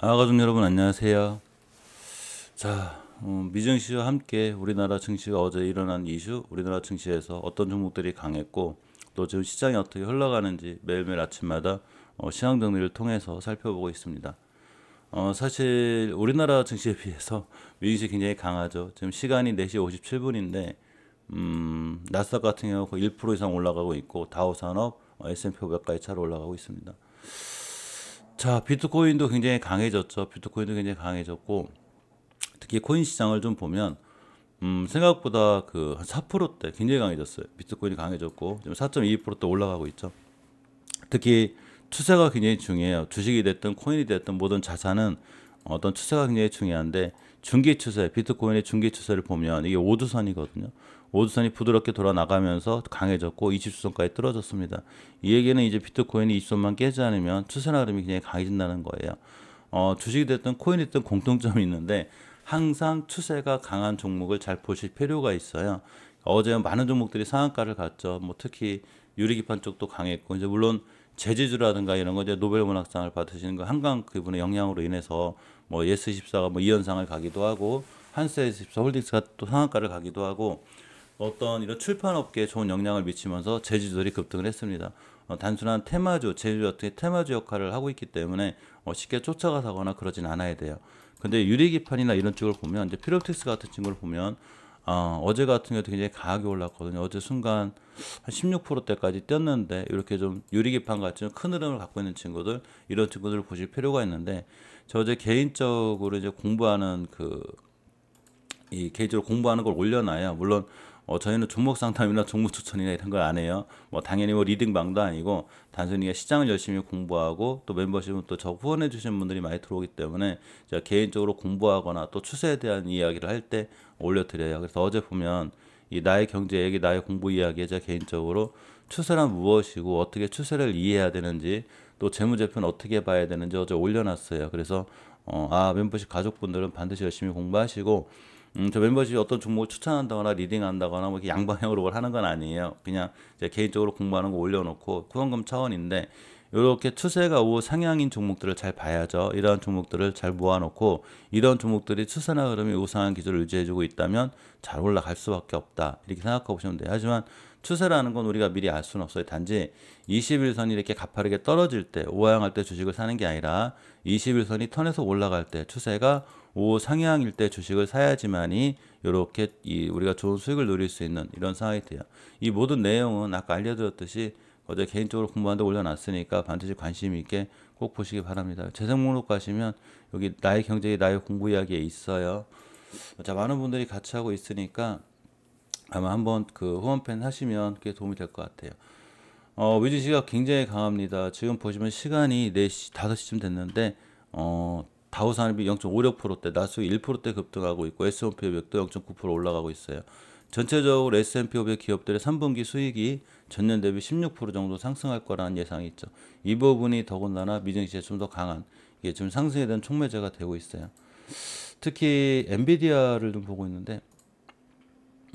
아가족 여러분 안녕하세요. 자 어, 미증시와 함께 우리나라 증시가 어제 일어난 이슈, 우리나라 증시에서 어떤 종목들이 강했고 또 지금 시장이 어떻게 흘러가는지 매일매일 아침마다 어, 시황 정리를 통해서 살펴보고 있습니다. 어, 사실 우리나라 증시에 비해서 미증시 굉장히 강하죠. 지금 시간이 4시 57분인데 음, 나스닥 같은 경우 1% 이상 올라가고 있고 다우 산업, S&P 500까지 잘 올라가고 있습니다. 자, 비트코인도 굉장히 강해졌죠. 비트코인도 굉장히 강해졌고 특히 코인 시장을 좀 보면 음, 생각보다 그한 4%대 굉장히 강해졌어요. 비트코인이 강해졌고 지금 4.22%대 올라가고 있죠. 특히 추세가 굉장히 중요해요. 주식이 됐든 코인이 됐든 모든 자산은 어떤 추세가 굉장히 중요한데 중기 추세, 비트코인의 중기 추세를 보면 이게 오두선이거든요. 오두선이 부드럽게 돌아 나가면서 강해졌고 20주선까지 떨어졌습니다. 이 얘기는 이제 비트코인이 20선만 깨지 않으면 추세나 름이 굉장히 강해진다는 거예요. 어, 주식이 됐든 코인이 됐든 공통점이 있는데 항상 추세가 강한 종목을 잘 보실 필요가 있어요. 어제 많은 종목들이 상한가를 갔죠. 뭐 특히 유리기판 쪽도 강했고 이제 물론 제지주라든가 이런 거 이제 노벨 문학상을 받으시는 거 한강 그분의 영향으로 인해서 뭐 예스14가 뭐 이현상을 가기도 하고 한세에서 홀딩스가 또 상한가를 가기도 하고 어떤 이런 출판업계에 좋은 영향을 미치면서 제주들이 급등을 했습니다. 어, 단순한 테마주, 제주 어떻게 테마주 역할을 하고 있기 때문에 어, 쉽게 쫓아가거나 그러진 않아야 돼요. 근데 유리기판이나 이런 쪽을 보면 이제 피로틱스 같은 친구를 보면 어, 어제 같은 경우도 굉장히 강하게 올랐거든요. 어제 순간 한 16%대까지 뛰었는데 이렇게 좀 유리기판 같은 큰 흐름을 갖고 있는 친구들 이런 친구들을 보실 필요가 있는데 저 어제 개인적으로 이제 공부하는 그이 개인적으로 공부하는 걸 올려놔야 물론 어, 저희는 종목 상담이나 종목 추천이나 이런 걸 안 해요. 뭐 당연히 뭐 리딩방도 아니고 단순히 시장을 열심히 공부하고 또 멤버십은 또저 후원해 주신 분들이 많이 들어오기 때문에 제가 개인적으로 공부하거나 또 추세에 대한 이야기를 할 때 올려드려요. 그래서 어제 보면 이 나의 경제 얘기, 나의 공부 이야기에 제가 개인적으로 추세란 무엇이고 어떻게 추세를 이해해야 되는지 또 재무제표는 어떻게 봐야 되는지 어제 올려놨어요. 그래서 어, 아 멤버십 가족분들은 반드시 열심히 공부하시고 음, 저 멤버십이 어떤 종목을 추천한다거나 리딩한다거나 뭐 이렇게 양방향으로 뭘 하는 건 아니에요. 그냥 이제 개인적으로 공부하는 거 올려놓고 후원금 차원인데 이렇게 추세가 우 상향인 종목들을 잘 봐야죠. 이러한 종목들을 잘 모아놓고 이런 종목들이 추세나 흐름이 우상한 기조를 유지해주고 있다면 잘 올라갈 수밖에 없다. 이렇게 생각해 보시면 돼요. 하지만 추세라는 건 우리가 미리 알 수는 없어요. 단지 21선이 이렇게 가파르게 떨어질 때, 오하향할 때 주식을 사는 게 아니라 21선이 턴에서 올라갈 때 추세가 오후 상향일 때 주식을 사야지만이 이렇게 우리가 좋은 수익을 누릴 수 있는 이런 상황이트요이 모든 내용은 아까 알려드렸듯이 어제 개인적으로 공부한데 올려놨으니까 반드시 관심 있게 꼭 보시기 바랍니다. 재생 목록 가시면 여기 나의 경제의 나의 공부 이야기에 있어요. 자 많은 분들이 같이 하고 있으니까 아마 한번 그 후원팬 하시면 그 도움이 될 것 같아요. 어, 위즈 시각 굉장히 강합니다. 지금 보시면 시간이 4시, 5시쯤 됐는데, 어, 다우산업이 0.56%대, 나스 1%대 급등하고 있고, S&P 500도 0.9% 올라가고 있어요. 전체적으로 S&P 500 기업들의 3분기 수익이 전년 대비 16% 정도 상승할 거라는 예상이 있죠. 이 부분이 더군다나 미증시에 좀더 강한 이게 지금 상승에 대한 촉매제가 되고 있어요. 특히 엔비디아를 좀 보고 있는데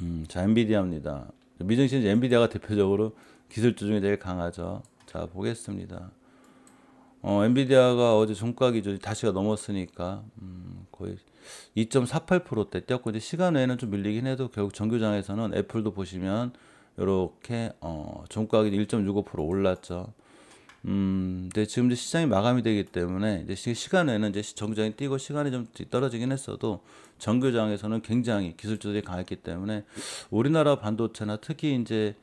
음, 자 엔비디아입니다. 미증시는 엔비디아가 대표적으로 기술 조정이 제일 강하죠. 자 보겠습니다. 어, 엔비디아가 어제 종가 기준 다시가 넘었으니까 음, 거의 2.48%대 뛰었고 이제 시간 외에는 좀 밀리긴 해도 결국 정규장에서는 애플도 보시면 이렇게 어, 종가가 1.65% 올랐죠. 음, 근데 지금 이제 시장이 마감이 되기 때문에 이제 시간에는 이제 정장이 뛰고 시간이 좀 떨어지긴 했어도 정교장에서는 굉장히 기술주들이 강했기 때문에 우리나라 반도체나 특히 이제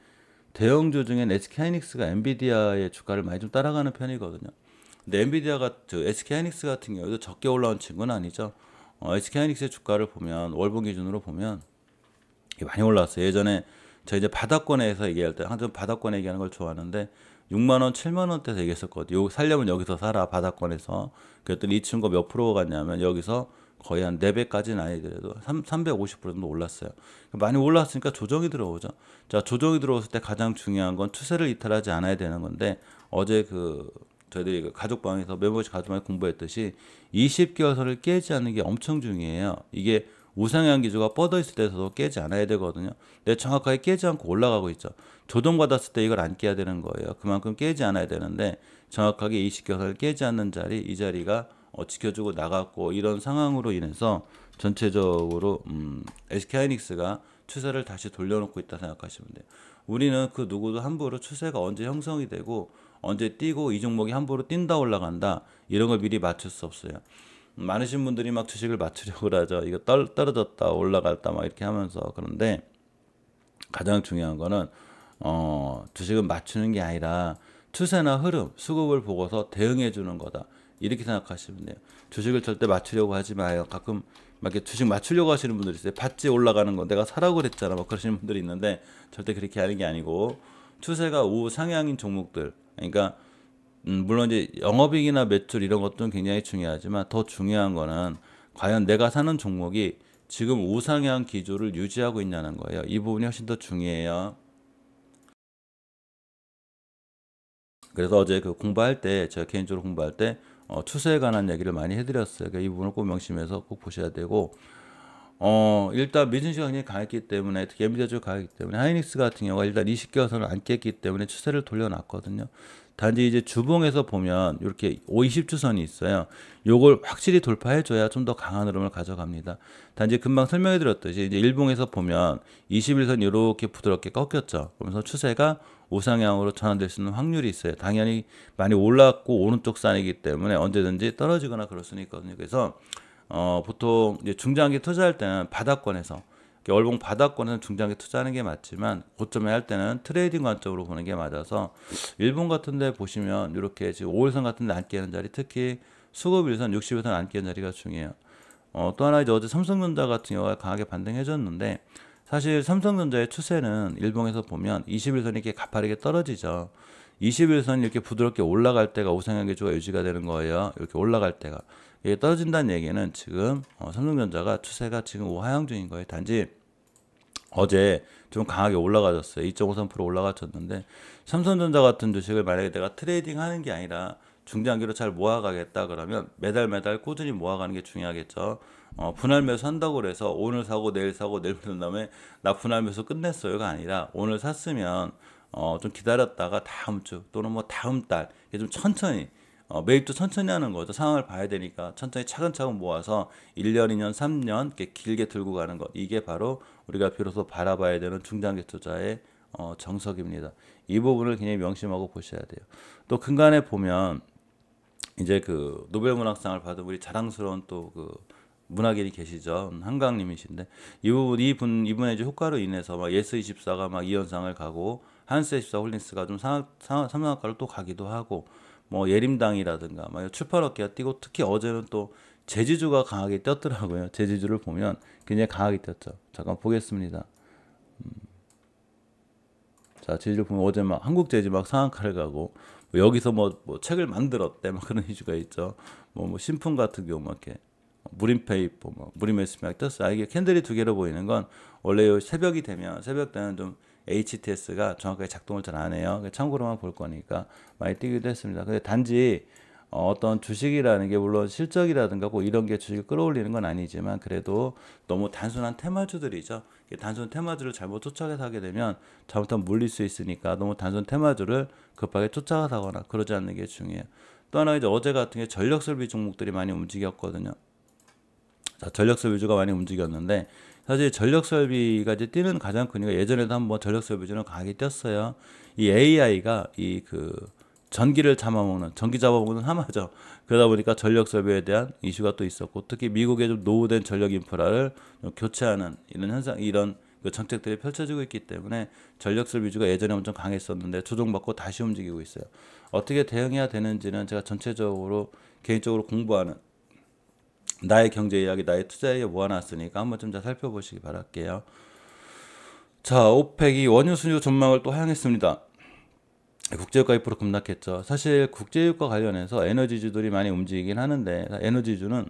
대형주 중엔 SK 하이닉스가 엔비디아의 주가를 많이 좀 따라가는 편이거든요. 근데 엔비디아가 저 SK 하이닉스 같은 경우도 적게 올라온 친구는 아니죠. 어, SK 하이닉스의 주가를 보면 월봉 기준으로 보면 많이 올라왔어요. 예전에 저 이제 바닥권에서 얘기할 때 항상 바닥권 얘기하는 걸 좋아하는데 6만원, 7만원대 서얘기했었거든요 살려면 여기서 살아, 바닥권에서. 그랬더니 이 친구가 몇 프로가 갔냐면 여기서 거의 한 4배까지는 아니더라도 3, 5 0 정도 올랐어요. 많이 올랐으니까 조정이 들어오죠. 자, 조정이 들어왔을 때 가장 중요한 건 추세를 이탈하지 않아야 되는 건데 어제 그 저희들이 그 가족방에서 멤버십 가족방에 공부했듯이 20개월선을 깨지 않는 게 엄청 중요해요. 이게 우상향 기조가 뻗어 있을 때서도 에 깨지 않아야 되거든요. 근데 정확하게 깨지 않고 올라가고 있죠. 조정받았을때 이걸 안 깨야 되는 거예요. 그만큼 깨지 않아야 되는데 정확하게 이식격을 깨지 않는 자리 이 자리가 어, 지켜주고 나갔고 이런 상황으로 인해서 전체적으로 음, SK 하이닉스가 추세를 다시 돌려놓고 있다 생각하시면 돼요. 우리는 그 누구도 함부로 추세가 언제 형성이 되고 언제 뛰고 이 종목이 함부로 뛴다 올라간다 이런 걸 미리 맞출 수 없어요. 많으신 분들이 막 주식을 맞추려고 하죠. 이거 떨, 떨어졌다 올라갔다 막 이렇게 하면서 그런데 가장 중요한 거는 어, 주식은 맞추는 게 아니라 추세나 흐름, 수급을 보고서 대응해 주는 거다. 이렇게 생각하시면 돼요. 주식을 절대 맞추려고 하지 마요. 가끔 막 이렇게 주식 맞추려고 하시는 분들이 있어요. 밭지 올라가는 거 내가 사라고 그랬잖아. 막 그러시는 분들이 있는데 절대 그렇게 하는 게 아니고 추세가 우 상향인 종목들. 그러니까 음, 물론 이제 영업이익이나 매출 이런 것도 굉장히 중요하지만 더 중요한 거는 과연 내가 사는 종목이 지금 우상향 기조를 유지하고 있냐는 거예요. 이 부분이 훨씬 더 중요해요. 그래서 어제 그 공부할 때 제가 개인적으로 공부할 때 어, 추세에 관한 얘기를 많이 해드렸어요. 그러니까 이 부분을 꼭 명심해서 꼭 보셔야 되고 어 일단 미진시가 굉장히 강했기 때문에 특히 엔비디아주 강했기 때문에 하이닉스 같은 경우가 일단 20개선을 안 깼기 때문에 추세를 돌려놨거든요. 단지 이제 주봉에서 보면 이렇게 20주선이 있어요. 요걸 확실히 돌파해줘야 좀 더 강한 흐름을 가져갑니다. 단지 금방 설명해드렸듯이 이제 일봉에서 보면 21선 이렇게 부드럽게 꺾였죠. 그러면서 추세가 우상향으로 전환될 수 있는 확률이 있어요. 당연히 많이 올랐고 오른쪽 산이기 때문에 언제든지 떨어지거나 그럴 수는 있거든요. 그래서 어, 보통 중장기 투자할 때는 바닥권에서 월봉 바닥권에서 중장기 투자하는 게 맞지만 고점에 할 때는 트레이딩 관점으로 보는 게 맞아서 일본 같은 데 보시면 이렇게 지금 5일선 같은 데안깨는 자리 특히 수급일선 60일선 안깨는 자리가 중요해요. 어, 또 하나 이제 어제 삼성전자 같은 경우가 강하게 반등해줬는데 사실 삼성전자의 추세는 일봉에서 보면 21선이 이렇게 가파르게 떨어지죠. 21선이 이렇게 부드럽게 올라갈 때가 우상향계주가 유지가 되는 거예요. 이렇게 올라갈 때가. 이게 떨어진다는 얘기는 지금 어, 삼성전자가 추세가 지금 하향 중인 거예요. 단지 어제 좀 강하게 올라가졌어요. 2.53% 올라가졌는데 삼성전자 같은 주식을 만약에 내가 트레이딩 하는 게 아니라 중장기로 잘 모아가겠다 그러면 매달 매달 꾸준히 모아가는 게 중요하겠죠. 어, 분할매수 한다고 그래서 오늘 사고 내일 사고 내일 산 다음에 나 분할매수 끝냈어요가 아니라 오늘 샀으면 어, 좀 기다렸다가 다음 주 또는 뭐 다음 달 이게 좀 천천히 어, 매입도 천천히 하는 거죠. 상황을 봐야 되니까 천천히 차근차근 모아서 1년, 2년, 3년 이렇게 길게 들고 가는 것. 이게 바로 우리가 비로소 바라봐야 되는 중장기 투자의 어, 정석입니다. 이 부분을 굉장히 명심하고 보셔야 돼요. 또 근간에 보면 이제 그 노벨 문학상을 받은 우리 자랑스러운 또그 문학인이 계시죠. 한강님이신데 이 부분 이분 이분의 이제 효과로 인해서 막 예스 24가 막 이연상을 가고 한스 24 홀린스가 좀 상학 상학가를또 가기도 하고 뭐 예림당이라든가 막 출판업계가 뛰고 특히 어제는 또 제주주가 강하게 뛰었더라고요. 제주주를 보면 굉장히 강하게 뛰었죠. 잠깐 보겠습니다. 음. 자 제주를 보면 어제 막 한국 제주 막 상한가를 가고 뭐 여기서 뭐, 뭐 책을 만들었대 막 그런 이슈가 있죠. 뭐, 뭐 신품 같은 경우 막 이렇게 무림페이퍼, 뭐 무림에스 맥더스 아 이게 캔들이 두 개로 보이는 건 원래 요 새벽이 되면 새벽 때는 좀 HTS가 정확하게 작동을 잘 안 해요. 참고로만 볼 거니까 많이 뛰기도 했습니다. 근데 단지 어, 어떤 주식이라는 게 물론 실적이라든가 꼭 뭐 이런 게 주식을 끌어올리는 건 아니지만 그래도 너무 단순한 테마주들이죠. 단순 테마주를 잘못 쫓아가서 하게 되면 잘못하면 물릴 수 있으니까 너무 단순 테마주를 급하게 쫓아가거나 그러지 않는 게 중요해요. 또 하나 이제 어제 같은 게 전력 설비 종목들이 많이 움직였거든요. 전력설 비주가 많이 움직였는데 사실 전력설비가 이제 뛰는 가장 큰 이유가 예전에도 한번 전력설비주는 강하게 뛰었어요. 이 AI가 이 그 전기를 잡아먹는 전기 잡아먹는 하마죠. 그러다 보니까 전력설비에 대한 이슈가 또 있었고 특히 미국의 좀 노후된 전력 인프라를 교체하는 이런 현상 이런 그 정책들이 펼쳐지고 있기 때문에 전력설 위주가 예전에 엄청 강했었는데 조정받고 다시 움직이고 있어요. 어떻게 대응해야 되는지는 제가 전체적으로 개인적으로 공부하는 나의 경제 이야기, 나의 투자 이야기 모아놨으니까 한번 좀잘 살펴보시기 바랄게요. 자, 오펙이 원유 수요 전망을 또 하향했습니다. 국제유가 2% 급락했죠. 사실 국제유가 관련해서 에너지주들이 많이 움직이긴 하는데 에너지주는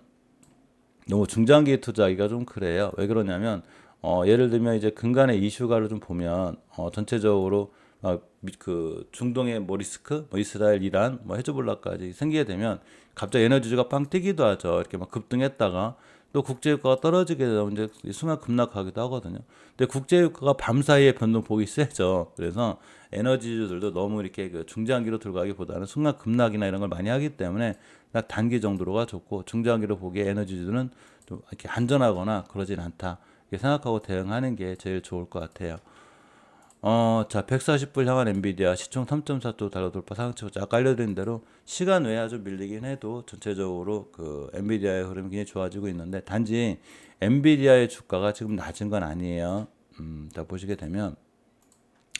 너무 중장기 투자하기가 좀 그래요. 왜 그러냐면 어, 예를 들면 이제 근간의 이슈가를 좀 보면 어, 전체적으로 어, 그 중동의 뭐 리스크, 뭐 이스라엘, 이란, 뭐 헤즈볼라까지 생기게 되면 갑자기 에너지주가 빵 뛰기도 하죠. 이렇게 막 급등했다가 또 국제유가가 떨어지게 되면 이제 순간 급락하기도 하거든요. 근데 국제유가가 밤사이에 변동폭이 세죠. 그래서 에너지주들도 너무 이렇게 그 중장기로 들어가기보다는 순간 급락이나 이런 걸 많이 하기 때문에 딱 단기 정도로가 좋고 중장기로 보기에 에너지주들은 좀 이렇게 안전하거나 그러진 않다. 이렇게 생각하고 대응하는 게 제일 좋을 것 같아요. 어, 자, 140불 향한 엔비디아 시총 3 4도 달러 돌파 상승. 아까 알려드린 대로 시간 외에 아주 밀리긴 해도 전체적으로 그 엔비디아의 흐름이 굉장히 좋아지고 있는데 단지 엔비디아의 주가가 지금 낮은 건 아니에요. 음, 자, 보시게 되면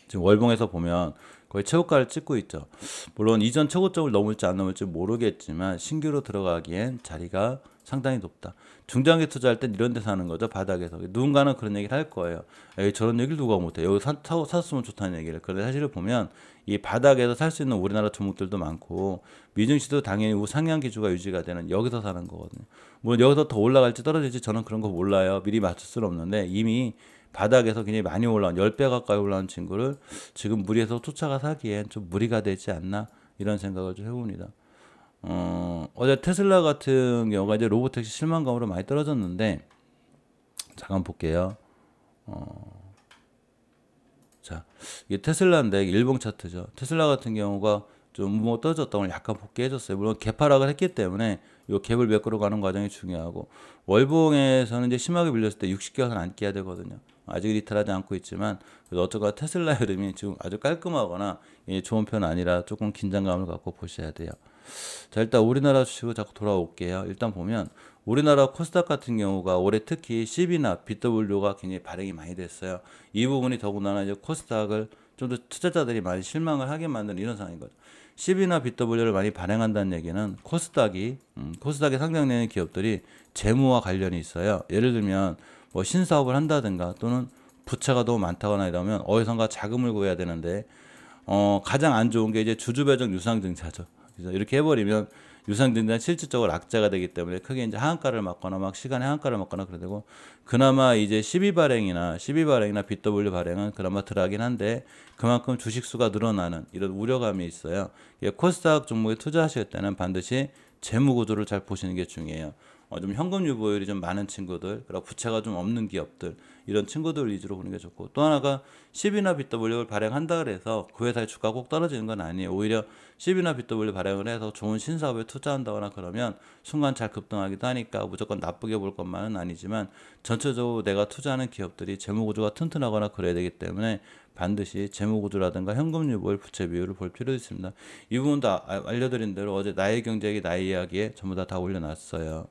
지금 월봉에서 보면 거의 최고가를 찍고 있죠. 물론 이전 최고점을 넘을지 안 넘을지 모르겠지만 신규로 들어가기엔 자리가 상당히 높다. 중장기 투자할 땐 이런 데서 하는 거죠. 바닥에서. 누군가는 그런 얘기를 할 거예요. 에이, 저런 얘기를 누가 못해. 여기 사, 사, 샀으면 좋다는 얘기를. 그런데 사실을 보면 이 바닥에서 살 수 있는 우리나라 종목들도 많고 미증시도 당연히 우상향 기조가 유지가 되는 여기서 사는 거거든요. 물론 여기서 더 올라갈지 떨어질지 저는 그런 거 몰라요. 미리 맞출 수는 없는데 이미 바닥에서 굉장히 많이 올라온 10배 가까이 올라온 친구를 지금 무리해서 쫓아가 사기엔 좀 무리가 되지 않나 이런 생각을 좀 해봅니다. 어, 어제 테슬라 같은 경우가 이제 로보택시 실망감으로 많이 떨어졌는데 잠깐 볼게요. 어, 자, 이게 테슬라인데 일봉 차트죠. 테슬라 같은 경우가 좀 뭐 떨어졌다 오 약간 복귀해줬어요. 물론 개파락을 했기 때문에 이 갭을 메꾸러 가는 과정이 중요하고 월봉에서는 이제 심하게 밀렸을 때 60개선 안 깨야 되거든요. 아직 리탈하지 않고 있지만 그래서 어쩌가 테슬라 흐름이 지금 아주 깔끔하거나 좋은 편 아니라 조금 긴장감을 갖고 보셔야 돼요. 자 일단 우리나라 주식으로 자꾸 돌아올게요. 일단 보면 우리나라 코스닥 같은 경우가 올해 특히 CB나 BW가 굉장히 발행이 많이 됐어요. 이 부분이 더군다나 이제 코스닥을 좀 더 투자자들이 많이 실망을 하게 만드는 이런 상황인 거죠. CB나 BW를 많이 발행한다는 얘기는 코스닥이 음, 코스닥에 상장되는 기업들이 재무와 관련이 있어요. 예를 들면 뭐 신사업을 한다든가 또는 부채가 너무 많다거나 이러면 어디선가 자금을 구해야 되는데 어, 가장 안 좋은 게 이제 주주배정 유상증자죠. 그래서 이렇게 해버리면 유상증자 실질적으로 악재가 되기 때문에 크게 이제 하한가를 맞거나 막 시간에 하한가를 맞거나 그래 되고 그나마 이제 12발행이나 12발행이나 BW 발행은 그나마 덜하긴 한데 그만큼 주식수가 늘어나는 이런 우려감이 있어요. 코스닥 종목에 투자하실 때는 반드시 재무 구조를 잘 보시는 게 중요해요. 어, 좀 현금 유보율이 좀 많은 친구들, 그리고 부채가 좀 없는 기업들 이런 친구들 위주로 보는 게 좋고 또 하나가 1 0이나 BW를 발행한다 그래서 그 회사의 주가 꼭 떨어지는 건 아니에요. 오히려 1 0이나 BW 발행을 해서 좋은 신사업에 투자한다거나 그러면 순간 잘 급등하기도 하니까 무조건 나쁘게 볼 것만은 아니지만 전체적으로 내가 투자하는 기업들이 재무 구조가 튼튼하거나 그래야 되기 때문에 반드시 재무구조라든가 현금 유보율 부채 비율을 볼 필요도 있습니다. 이 부분도 아, 알려드린 대로 어제 나의 경제기 나의 이야기에 전부 다 다 올려놨어요.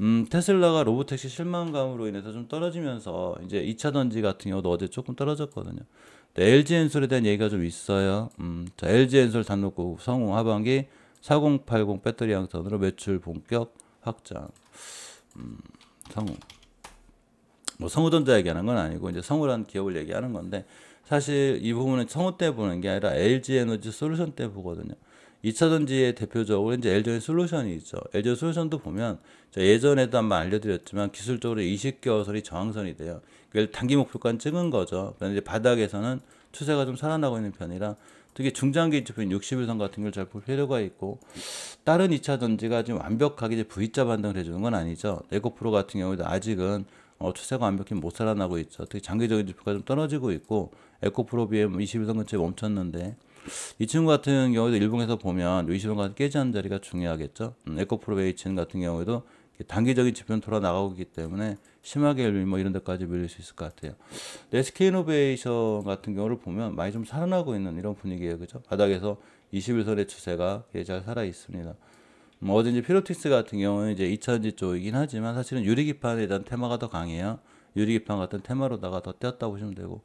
음, 테슬라가 로보택시 실망감으로 인해서 좀 떨어지면서 이제 2차 던지 같은 경우도 어제 조금 떨어졌거든요. LG 엔솔에 대한 얘기가 좀 있어요. 음, 자, LG 엔솔 단독구 성공 하반기 4080 배터리 양산으로 매출 본격 확장. 음, 성우. 뭐 성우전자 얘기하는 건 아니고 이제 성우라는 기업을 얘기하는 건데 사실 이 부분은 성우 때 보는 게 아니라 LG 에너지 솔루션 때 보거든요. 2차 전지의 대표적으로 이제 엘전 솔루션이 있죠. 엘전 솔루션도 보면 예전에도 한번 알려드렸지만 기술적으로 20개월선이 저항선이 돼요. 그걸 단기 목표가 찍은 거죠. 그런데 바닥에서는 추세가 좀 살아나고 있는 편이라 특히 중장기 지표인 60일선 같은 걸 잘 볼 필요가 있고 다른 2차 전지가 지금 완벽하게 이제 V자 반등을 해주는 건 아니죠. 에코프로 같은 경우도 아직은 어, 추세가 완벽히 못 살아나고 있죠. 특히 장기적인 지표가 좀 떨어지고 있고 에코프로 비에 21선 근처에 멈췄는데 이 친구 같은 경우에도 일본에서 보면 유시원 과 깨지 않은 자리가 중요하겠죠. 음, 에코프로베이친 같은 경우에도 단기적인 지표는 돌아 나가기 때문에 심하게 뭐 이런 데까지 밀릴 수 있을 것 같아요. SK이노베이션 같은 경우를 보면 많이 좀 살아나고 있는 이런 분위기예요. 그죠? 바닥에서 21선의 추세가 잘 살아 있습니다. 뭐 음, 어제 이제 피로틱스 같은 경우는 이제 2 0지 쪽이긴 하지만 사실은 유리기판에 대한 테마가 더 강해요. 유리기판 같은 테마로다가 더 떼었다 보시면 되고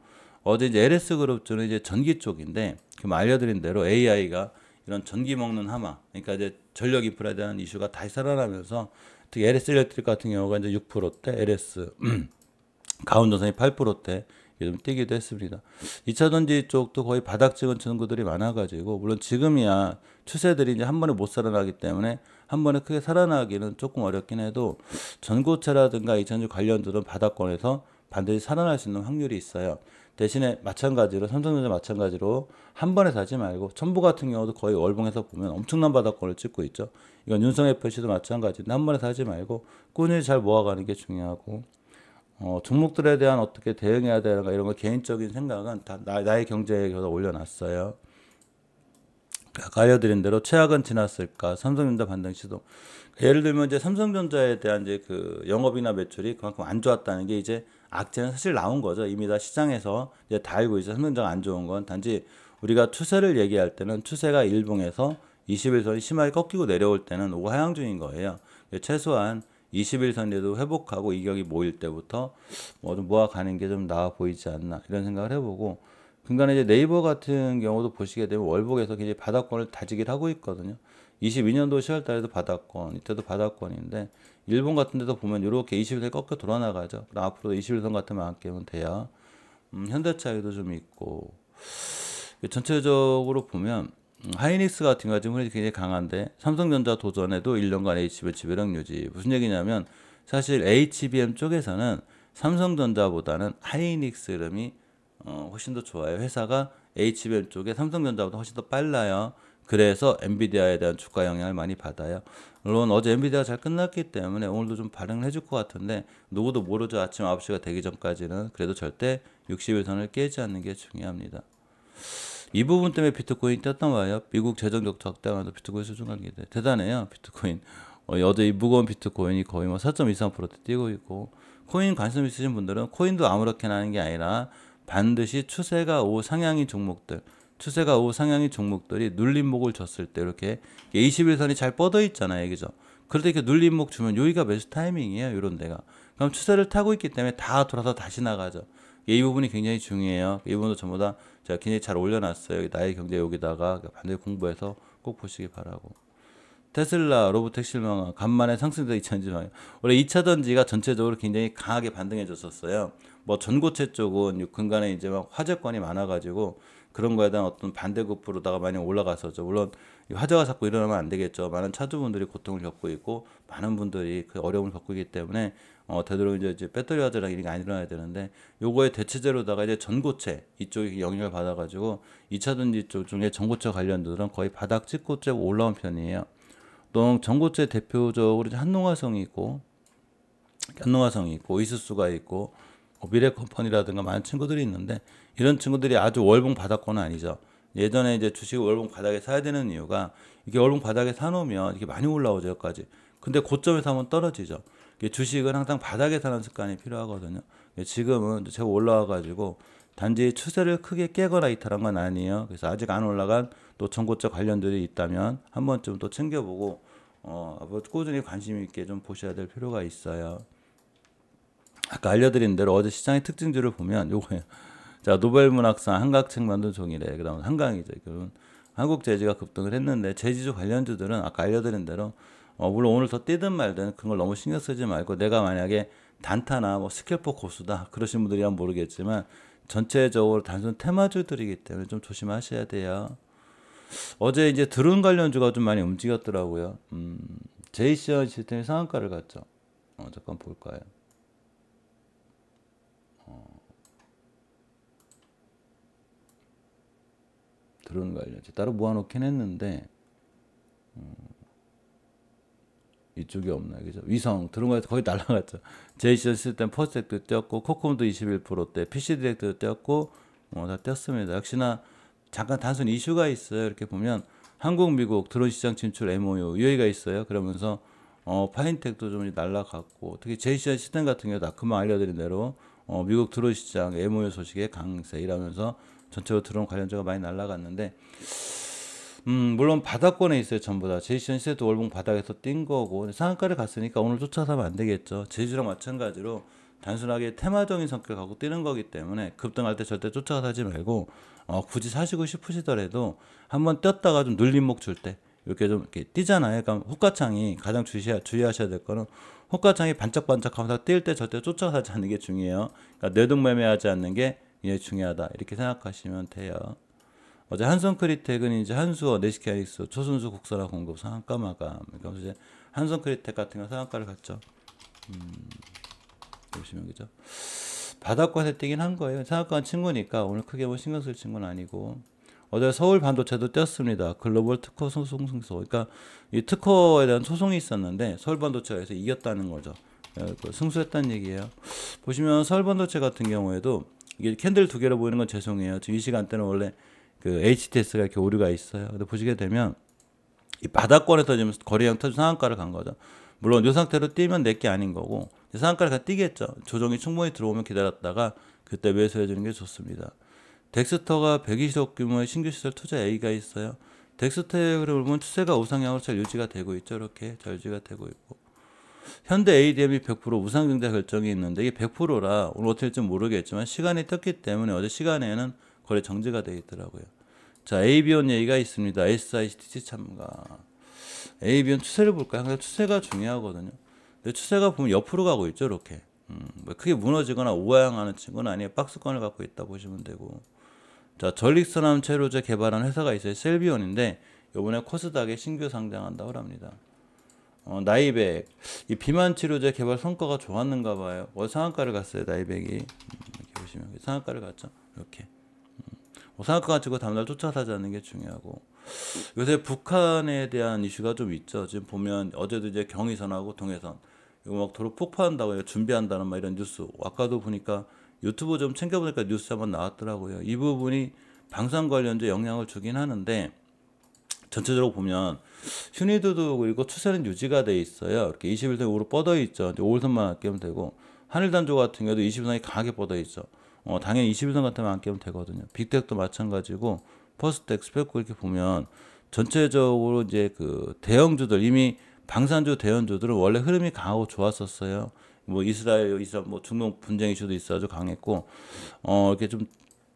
어제 이제 LS 그룹 주는 이제 전기 쪽인데 지 알려드린 대로 AI가 이런 전기 먹는 하마, 그러니까 이제 전력 인프라에 대한 이슈가 다시 살아나면서 특히 LS 일렉트릭 같은 경우가 이제 6%대, LS 가운데선이 8%대 좀 뛰기도 했습니다. 2차 전지 쪽도 거의 바닥 찍은 친구들이 많아가지고 물론 지금이야 추세들이 이제 한 번에 못 살아나기 때문에 한 번에 크게 살아나기는 조금 어렵긴 해도 전고차라든가 2차 전지 관련들은 바닥권에서 반드시 살아날 수 있는 확률이 있어요. 대신에 마찬가지로 삼성전자 마찬가지로 한 번에 사지 말고 첨부 같은 경우도 거의 월봉에서 보면 엄청난 바닥권을 찍고 있죠. 이건 윤성의 표도 마찬가지인데 한 번에 사지 말고 꾸준히 잘 모아가는 게 중요하고 어, 종목들에 대한 어떻게 대응해야 되는가 이런 거 개인적인 생각은 다 나, 나의 경제에 겨우 올려놨어요. 그러니까 알려드린 대로 최악은 지났을까 삼성전자 반등 시도 예를 들면 이제 삼성전자에 대한 이제 그 영업이나 매출이 그만큼 안 좋았다는 게 이제 악재는 사실 나온 거죠. 이미 다 시장에서 이제 다 알고 있어. 성능장 안 좋은 건 단지 우리가 추세를 얘기할 때는 추세가 일봉에서 21선이 심하게 꺾이고 내려올 때는 오고 하향 중인 거예요. 최소한 21선에도 회복하고 이격이 모일 때부터 뭐좀 모아가는 게 좀 나아 보이지 않나 이런 생각을 해보고 근간에 이제 네이버 같은 경우도 보시게 되면 월복에서 굉장히 바닥권을 다지기를 하고 있거든요. 22년도 10월 달에도 바닥권, 이때도 바닥권인데 일본 같은 데도 보면 이렇게 21선 꺾여 돌아나가죠. 그럼 앞으로 21선 같으면 안깨 돼야. 음, 현대차에도 좀 있고. 전체적으로 보면 음, 하이닉스 같은 경우가 굉장히 강한데 삼성전자 도전에도 1년간 HB 지배력 유지. 무슨 얘기냐면 사실 HBM 쪽에서는 삼성전자보다는 하이닉스 이름이 어, 훨씬 더 좋아요. 회사가 HBM 쪽에 삼성전자보다 훨씬 더 빨라요. 그래서 엔비디아에 대한 주가 영향을 많이 받아요. 물론 어제 엔비디아 잘 끝났기 때문에 오늘도 좀 반응을 해줄 것 같은데 누구도 모르죠. 아침 9시가 되기 전까지는 그래도 절대 60일선을 깨지 않는 게 중요합니다. 이 부분 때문에 비트코인 떴단 말이요 미국 재정적 적당한 비트코인 수준 관계돼 대단해요. 비트코인. 어, 어제 이 무거운 비트코인이 거의 뭐 4 2 3 뛰고 있고 코인 관심 있으신 분들은 코인도 아무렇게나 하는 게 아니라 반드시 추세가 오 상향인 종목들 추세가 우 상향의 종목들이 눌림목을 줬을 때 이렇게 21선이 잘 뻗어 있잖아요. 그죠? 그럴 때 이렇게 눌림목 주면 여기가 매수 타이밍이에요. 이런 데가. 그럼 추세를 타고 있기 때문에 다 돌아서 다시 나가죠. 이 부분이 굉장히 중요해요. 이 부분도 전부 다 제가 굉장히 잘 올려놨어요. 나의 경제 여기다가 반드시 공부해서 꼭 보시기 바라고. 테슬라, 로보텍 실망아, 간만에 상승세 2차전지 원래 2차전지가 전체적으로 굉장히 강하게 반등해줬었어요. 뭐 전고체 쪽은 근간에 이제 막 화재권이 많아가지고 그런 거에 대한 어떤 반대급부로다가 많이 올라가서죠 물론 화재가 자꾸 일어나면 안 되겠죠. 많은 차주분들이 고통을 겪고 있고 많은 분들이 그 어려움을 겪고 있기 때문에 어, 되도록 이제, 이제 배터리 화재랑 이런 게 안 일어나야 되는데 요거의 대체제로다가 이제 전고체 이쪽이 영향을 받아가지고 이차전지쪽 중에 전고체 관련들은 거의 바닥 찍고 째 올라온 편이에요. 또 전고체 대표적으로 한농화성이 있고 현농화성이 있고 이수수가 있고 뭐 미래컴퍼니라든가 많은 친구들이 있는데 이런 친구들이 아주 월봉 바닥권은 아니죠. 예전에 이제 주식 월봉 바닥에 사야 되는 이유가 이게 월봉 바닥에 사놓으면 이렇게 많이 올라오죠 여기까지. 근데 고점에서 한번 떨어지죠. 주식은 항상 바닥에 사는 습관이 필요하거든요. 지금은 제가 올라와가지고 단지 추세를 크게 깨거나 이탈한 건 아니에요. 그래서 아직 안 올라간 또 전고점 관련들이 있다면 한 번쯤 또 챙겨보고 어, 꾸준히 관심 있게 좀 보셔야 될 필요가 있어요. 아까 알려드린 대로 어제 시장의 특징들을 보면 요거예요. 자 노벨 문학상 한각책 만든 종이래. 그다음 한강이죠. 그런 한국 재즈가 급등을 했는데 재즈주 관련주들은 아까 알려드린 대로 어, 물론 오늘 더 뛰든 말든 그런 걸 너무 신경 쓰지 말고 내가 만약에 단타나 뭐 스킬포 고수다 그러신 분들이란 모르겠지만 전체적으로 단순 테마주들이기 때문에 좀 조심하셔야 돼요. 어제 이제 드론 관련주가 좀 많이 움직였더라고요. 음, 제이시언 시스템이 상한가를 갔죠. 어, 잠깐 볼까요? 들은 거알지 따로 모아놓긴 했는데 음, 이쪽이 없나 그죠? 위성 들은 거 거의 날라갔죠. 제이시 을땐 퍼스텍도 뛰었고 코콤도 21%대, PC 디렉트 뛰었고 어, 뭐 다 뛰었습니다. 역시나 잠깐 단순 이슈가 있어요. 이렇게 보면 한국, 미국 드론 시장 진출 MOU 유의가 있어요. 그러면서 어, 파인텍도 좀 날라갔고 특히 제이시 시스템 같은 경우 다 금방 알려드린 대로 어, 미국 드론 시장 MOU 소식에 강세 이라면서 전체로 들어온 관련자가 많이 날라갔는데 음, 물론 바닥권에 있어요, 전부 다. 제시션 시세도 월봉 바닥에서 뛴 거고, 상한가를 갔으니까 오늘 쫓아서면 안 되겠죠. 제주랑 마찬가지로 단순하게 테마적인 성격을 갖고 뛰는 거기 때문에 급등할 때 절대 쫓아서하지 말고, 어, 굳이 사시고 싶으시더라도 한번 뛰었다가 좀 눌림목 줄 때, 이렇게 좀 이렇게 뛰잖아요. 그러니까 호가창이 가장 주의하, 주의하셔야 될 거는 호가창이 반짝반짝하면서 뛸때 절대 쫓아서하지 않는 게 중요해요. 그러니까 내동매매하지 않는 게 굉장히 중요하다 이렇게 생각하시면 돼요. 어제 한선크리텍은 이제 한수어, 네시케아릭스, 초순수 국설화 공급 상한가 마감. 그러니까 이제 한선크리텍 같은 거 상한가를 갔죠. 음, 보시면 그죠. 바닥과 세팅긴 한 거예요. 상한가 친구니까 오늘 크게 뭐 신경 쓸 친구는 아니고. 어제 서울 반도체도 뗐습니다. 글로벌 특허 소송 승소. 그러니까 이 특허에 대한 소송이 있었는데 서울 반도체가 해서 이겼다는 거죠. 예, 그 승소했다는 얘기예요. 보시면 서울 반도체 같은 경우에도 이게 캔들 두 개로 보이는 건 죄송해요. 지금 이 시간대는 원래 그 HTS가 이렇게 오류가 있어요. 근데 보시게 되면 이 바닥권에서 지금 거래량 터진 상한가를 간 거죠. 물론 이 상태로 뛰면 내게 아닌 거고 상한가를 가 뛰겠죠. 조정이 충분히 들어오면 기다렸다가 그때 매수해 주는 게 좋습니다. 덱스터가 120억 규모의 신규 시설 투자 A가 있어요. 덱스터의 흐름은 추세가 우상향으로 잘 유지가 되고 있죠. 이렇게 잘 유지가 되고 있고 현대 ADM이 100% 우상경제 결정이 있는데 이게 100%라 오늘 어떻게 될지 모르겠지만 시간이 떴기 때문에 어제 시간에는 거래 정지가 되어 있더라고요. 자, AB온 얘기가 있습니다. SICTC 참가. AB온 추세를 볼까요? 항상 추세가 중요하거든요. 근데 추세가 보면 옆으로 가고 있죠, 이렇게. 음, 뭐 크게 무너지거나 우아향하는 친구는 아니에요. 박스권을 갖고 있다 보시면 되고. 자, 전립선암 체로제 개발한 회사가 있어요. 셀비온인데 요번에 코스닥에 신규 상장한다고 합니다. 어, 나이백 이 비만 치료제 개발 성과가 좋았는가 봐요 월 상한가를 갔어요 나이백이 음, 이렇게 보시면 상한가를 갔죠 이렇게 어, 음. 상한가 가지고 다음날 쫓아가지 는게 중요하고 요새 북한에 대한 이슈가 좀 있죠 지금 보면 어제도 이제 경의선하고 동해선 이거 막 도로 폭파한다고 요 준비한다는 막 이런 뉴스 아까도 보니까 유튜브 좀 챙겨보니까 뉴스 한번 나왔더라고요 이 부분이 방산 관련 영향을 주긴 하는데 전체적으로 보면 휴니드도 그리고 추세는 유지가 돼 있어요. 이렇게 21선 우로 뻗어 있죠. 이제 5일선만 안 깨면 되고 하늘단조 같은 경우도 21선이 강하게 뻗어 있죠. 어, 당연히 21선 같으면 안 깨면 되거든요. 빅덱도 마찬가지고 퍼스텍, 스펙고 이렇게 보면 전체적으로 이제 그 대형주들 이미 방산주 대형주들은 원래 흐름이 강하고 좋았었어요. 뭐 이스라엘, 이스라엘 뭐 중동 분쟁 이슈도 있어 아주 강했고 어 이렇게 좀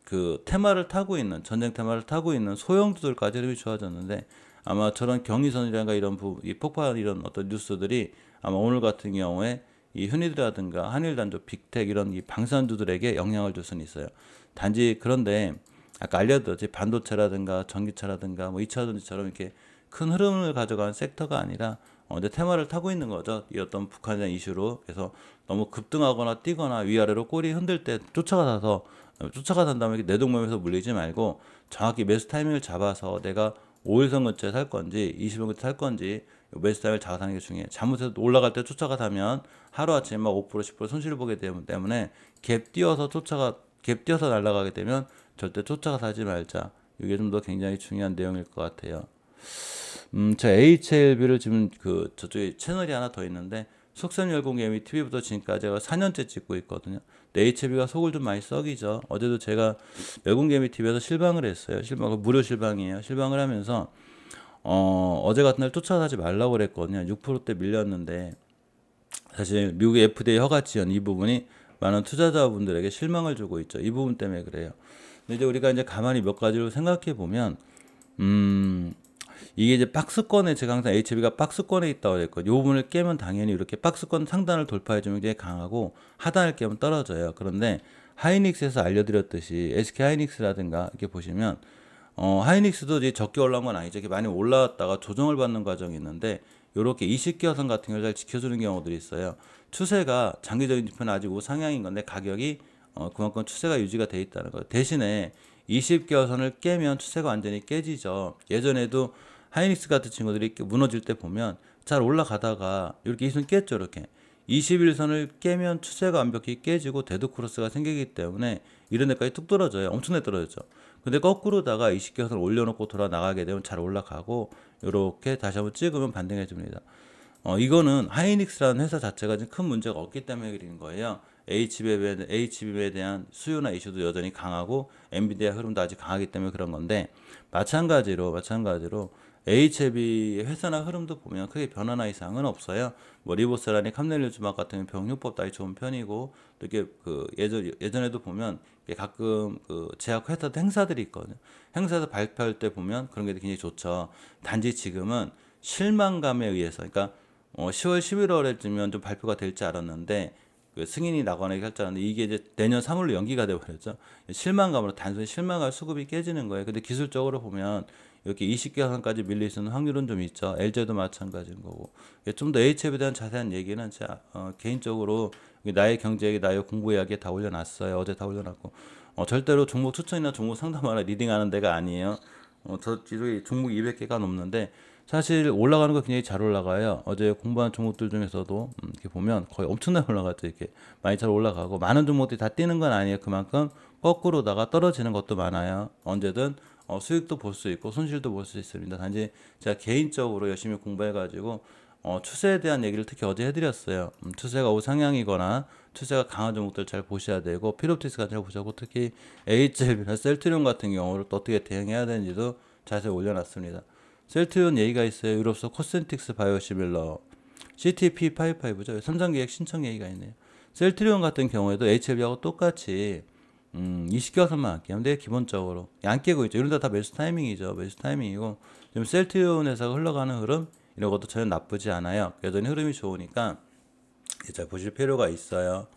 그 테마를 타고 있는 전쟁 테마를 타고 있는 소형주들까지 흐름 좋아졌는데 아마 저런 경의선이라든가 이런 부, 이 폭발 이런 어떤 뉴스들이 아마 오늘 같은 경우에 이 흔히드라든가 한일 단조 빅텍 이런 이 방산주들에게 영향을 줄 수는 있어요. 단지 그런데 아까 알려드렸지 반도체라든가 전기차라든가 뭐 2차 전지처럼 이렇게 큰 흐름을 가져가는 섹터가 아니라 어, 이제 테마를 타고 있는 거죠. 이 어떤 북한이란 이슈로. 그래서 너무 급등하거나 뛰거나 위아래로 꼬리 흔들 때 쫓아가서, 어, 쫓아가선 다음에 내 동몸에서 물리지 말고 정확히 매수 타이밍을 잡아서 내가 5일선 근처에 살 건지 20일 근처에 살 건지 매수 타이밍을 잡아서 하는 게 중요해요. 잘못해서 올라갈 때 쫓아가다면 하루아침에 막 5% 10% 손실을 보게 되기 때문에 갭 뛰어서 쫓아가, 갭 뛰어서 날아가게 되면 절대 쫓아가서 하지 말자. 이게 좀 더 굉장히 중요한 내용일 것 같아요. 음, 저 HLB를 지금 그 저쪽에 채널이 하나 더 있는데 속선열공개미 TV부터 지금까지 제가 4년째 찍고 있거든요. HLB가 속을 좀 많이 썩이죠. 어제도 제가 열공개미 TV에서 실방을 했어요. 실방, 그 무료 실방이에요. 실방을 하면서 어, 어제 같은 날 쫓아가지 말라고 그랬거든요. 6%대 밀렸는데 사실 미국 FDA 허가 지연 이 부분이 많은 투자자분들에게 실망을 주고 있죠. 이 부분 때문에 그래요. 근데 이제 우리가 이제 가만히 몇 가지로 생각해 보면 음. 이게 이제 박스권에 제가 항상 HB가 박스권에 있다고 그랬거든요. 이 부분을 깨면 당연히 이렇게 박스권 상단을 돌파해주면 굉장히 강하고 하단을 깨면 떨어져요. 그런데 하이닉스에서 알려드렸듯이 SK 하이닉스라든가 이렇게 보시면 어, 하이닉스도 이제 적게 올라온 건 아니죠. 이렇게 많이 올라왔다가 조정을 받는 과정이 있는데 이렇게 20개선 같은 걸 잘 지켜주는 경우들이 있어요. 추세가 장기적인 지표는 아직 우상향인 건데 가격이 어, 그만큼 추세가 유지가 돼 있다는 거예요. 대신에 20개선을 깨면 추세가 완전히 깨지죠. 예전에도 하이닉스 같은 친구들이 이렇게 무너질 때 보면 잘 올라가다가 이렇게 이선 깼죠 이렇게 21선을 깨면 추세가 완벽히 깨지고 데드크로스가 생기기 때문에 이런 데까지 뚝 떨어져요 엄청나게 떨어졌죠 근데 거꾸로다가 20개선을 올려놓고 돌아 나가게 되면 잘 올라가고 이렇게 다시 한번 찍으면 반등해 줍니다 어, 이거는 하이닉스라는 회사 자체가 지금 큰 문제가 없기 때문에 그린 거예요. HBM에, HBM에 대한 수요나 이슈도 여전히 강하고 엔비디아 흐름도 아직 강하기 때문에 그런 건데 마찬가지로 마찬가지로 A채비 회사나 흐름도 보면 크게 변화나 이상은 없어요. 뭐 리보스라니 캄넬류 주막 같은 병료법 따위 좋은 편이고 또 이게 그 예전 예전에도 보면 가끔 그 제약 회사 행사들이 있거든요. 행사에서 발표할 때 보면 그런 게 굉장히 좋죠. 단지 지금은 실망감에 의해서 그러니까 어 10월 1 1월쯤이면좀 발표가 될지 알았는데 그 승인이 나거나 이렇게 할줄 알았는데 이게 이제 내년 3월로 연기가 돼버렸죠. 실망감으로 단순히 실망할 수급이 깨지는 거예요. 근데 기술적으로 보면 이렇게 20개 하강까지 밀릴 수 있는 확률은 좀 있죠. LJ도 마찬가지인 거고. 좀 더 H앱에 대한 자세한 얘기는 제 어, 개인적으로 나의 경제 학이 나의 공부 이야기 다 올려놨어요. 어제 다 올려놨고. 어, 절대로 종목 추천이나 종목 상담하나 리딩하는 데가 아니에요. 어, 저 이쪽에 종목 200개가 넘는데 사실 올라가는 거 굉장히 잘 올라가요. 어제 공부한 종목들 중에서도 음, 이렇게 보면 거의 엄청나게 올라갔죠. 이렇게 많이 잘 올라가고 많은 종목들이 다 뛰는 건 아니에요. 그만큼 거꾸로다가 떨어지는 것도 많아요. 언제든 어, 수익도 볼 수 있고 손실도 볼 수 있습니다. 단지 제가 개인적으로 열심히 공부해가지고 어, 추세에 대한 얘기를 특히 어제 해드렸어요. 음, 추세가 우상향이거나 추세가 강한 종목들 잘 보셔야 되고 피롭티스가 잘 보자고 특히 HL이나 셀트리온 같은 경우를 어떻게 대응해야 되는지도 자세히 올려놨습니다. 셀트리온 얘기가 있어요. 유럽서 코센틱스 바이오시밀러 CTP55죠. 3장 계획 신청 얘기가 있네요. 셀트리온 같은 경우에도 HLB하고 똑같이 음, 이 시켜서만 할게요. 근데 기본적으로 안 깨고 있죠. 이런 데다 매수 타이밍이죠. 매수 타이밍이고 지금 셀트온에서 흘러가는 흐름 이런 것도 전혀 나쁘지 않아요. 여전히 흐름이 좋으니까 잘 보실 필요가 있어요.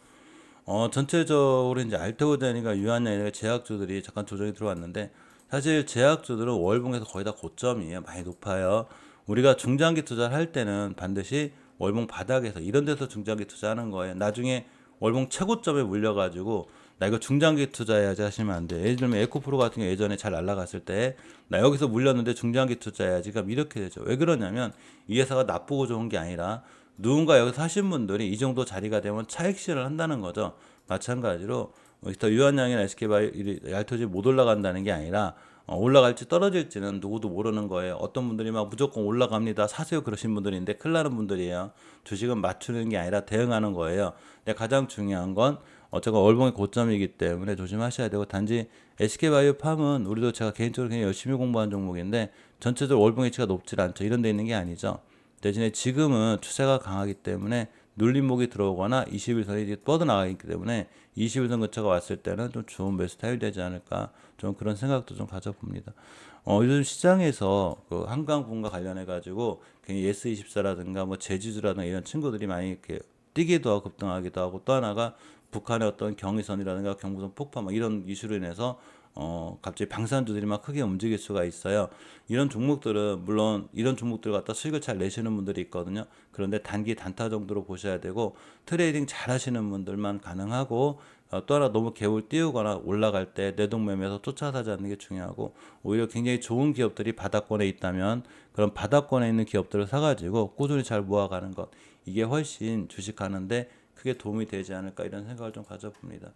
어, 전체적으로 이제 알테오데니가 유한이가 제약주들이 잠깐 조정이 들어왔는데 사실 제약주들은 월봉에서 거의 다 고점이에요. 많이 높아요. 우리가 중장기 투자를 할 때는 반드시 월봉 바닥에서 이런 데서 중장기 투자하는 거예요. 나중에 월봉 최고점에 물려가지고 나 이거 중장기 투자해야지 하시면 안 돼. 예를 들면 에코프로 같은 경우 예전에 잘 날라갔을 때 나 여기서 물렸는데 중장기 투자해야지. 그럼 그러니까 이렇게 되죠. 왜 그러냐면 이 회사가 나쁘고 좋은 게 아니라 누군가 여기서 하신 분들이 이 정도 자리가 되면 차익 실현을 한다는 거죠. 마찬가지로 더 유한양이나 SK바이 얄토지 못 올라간다는 게 아니라 어, 올라갈지 떨어질지는 누구도 모르는 거예요. 어떤 분들이 막 무조건 올라갑니다. 사세요. 그러신 분들인데 클 나는 분들이에요. 주식은 맞추는 게 아니라 대응하는 거예요. 근데 가장 중요한 건 어쨌건 월봉의 고점이기 때문에 조심하셔야 되고 단지 SK바이오 팜은 우리도 제가 개인적으로 굉장히 열심히 공부한 종목인데 전체적으로 월봉의 치가 높질 않죠. 이런 데 있는 게 아니죠. 대신에 지금은 추세가 강하기 때문에 눌림목이 들어오거나 21선이 뻗어나가 있기 때문에 21선 근처가 왔을 때는 좀 좋은 매수 타입이 되지 않을까 좀 그런 생각도 좀 가져봅니다. 어, 요즘 시장에서 그 한강 분과 관련해 가지고 괜히 예스24라든가 뭐 제주주라든가 이런 친구들이 많이 이렇게 뛰기도 하고 급등하기도 하고 또 하나가 북한의 어떤 경의선이라든가 경부선 폭파 막 이런 이슈로 인해서 어, 갑자기 방산주들이 막 크게 움직일 수가 있어요. 이런 종목들은 물론 이런 종목들 갖다 수익을 잘 내시는 분들이 있거든요. 그런데 단기 단타 정도로 보셔야 되고 트레이딩 잘 하시는 분들만 가능하고 어, 또 하나 너무 개울 띄우거나 올라갈 때 내동매매에서 쫓아서지 않는 게 중요하고 오히려 굉장히 좋은 기업들이 바닥권에 있다면 그런 바닥권에 있는 기업들을 사가지고 꾸준히 잘 모아가는 것 이게 훨씬 주식하는데 크게 도움이 되지 않을까 이런 생각을 좀 가져봅니다.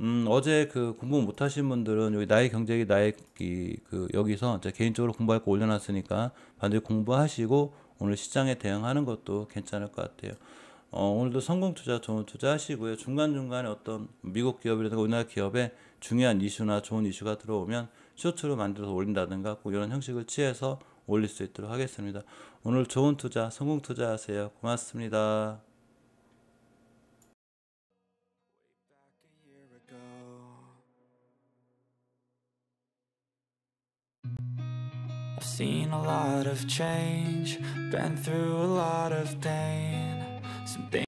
음, 어제 그 공부 못하신 분들은 여기 나의 경제기 나의 그 여기서 제 개인적으로 공부할 거 올려놨으니까 반드시 공부하시고 오늘 시장에 대응하는 것도 괜찮을 것 같아요. 어, 오늘도 성공 투자, 좋은 투자 하시고요. 중간중간에 어떤 미국 기업이라든가 우리나라 기업에 중요한 이슈나 좋은 이슈가 들어오면 쇼츠로 만들어서 올린다든가 꼭 이런 형식을 취해서 올릴 수 있도록 하겠습니다. 오늘 좋은 투자, 성공 투자 하세요. 고맙습니다. I've seen a lot of change, been through a lot of pain. Some